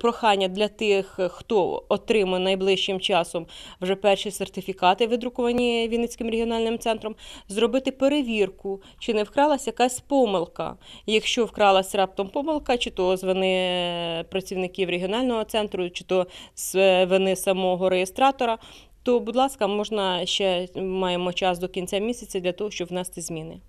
прохання для тих, хто отримує найближчим часом вже перші сертифікати, видруковані Вінницьким регіональним центром, зробити перевірку, чи не вкралась якась помилка. Якщо вкралась раптом помилка, чи то з вини працівників регіонального центру, чи то з вини самого реєстратора. То, будь ласка, можна ще маємо час до кінця місяця для того, щоб внести зміни.